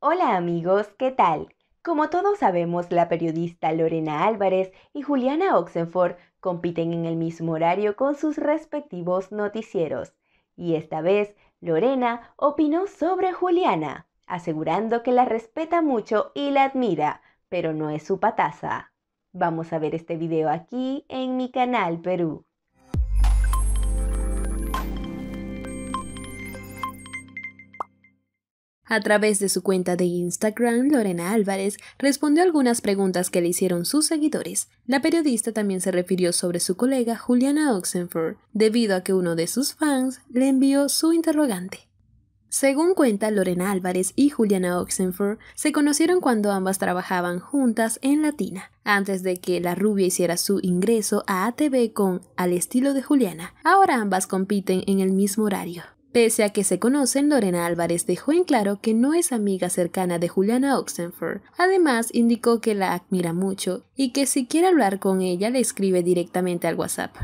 Hola amigos, ¿qué tal? Como todos sabemos, la periodista Lorena Álvarez y Juliana Oxenford compiten en el mismo horario con sus respectivos noticieros. Y esta vez, Lorena opinó sobre Juliana, asegurando que la respeta mucho y la admira, pero no es su pataza. Vamos a ver este video aquí en mi canal Perú. A través de su cuenta de Instagram, Lorena Álvarez respondió algunas preguntas que le hicieron sus seguidores. La periodista también se refirió sobre su colega Juliana Oxenford, debido a que uno de sus fans le envió su interrogante. Según cuenta Lorena Álvarez y Juliana Oxenford, se conocieron cuando ambas trabajaban juntas en Latina, antes de que la rubia hiciera su ingreso a ATV con Al estilo de Juliana. Ahora ambas compiten en el mismo horario. Pese a que se conocen, Lorena Álvarez dejó en claro que no es amiga cercana de Juliana Oxenford. Además, indicó que la admira mucho y que si quiere hablar con ella le escribe directamente al WhatsApp.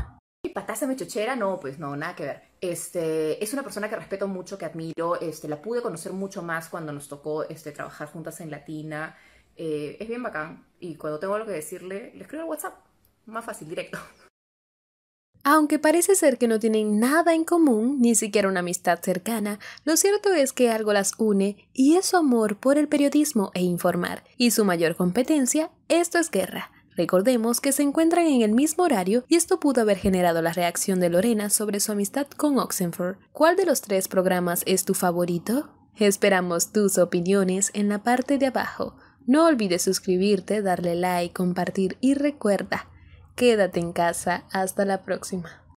¿Y patasa me chochera? No, pues no, nada que ver. Este, es una persona que respeto mucho, que admiro, este, la pude conocer mucho más cuando nos tocó este, trabajar juntas en Latina. Eh, es bien bacán y cuando tengo algo que decirle, le escribo al WhatsApp. Más fácil, directo. Aunque parece ser que no tienen nada en común, ni siquiera una amistad cercana, lo cierto es que algo las une y es su amor por el periodismo e informar, y su mayor competencia, esto es guerra. Recordemos que se encuentran en el mismo horario y esto pudo haber generado la reacción de Lorena sobre su amistad con Oxenford. ¿Cuál de los tres programas es tu favorito? Esperamos tus opiniones en la parte de abajo. No olvides suscribirte, darle like, compartir y recuerda, quédate en casa. Hasta la próxima.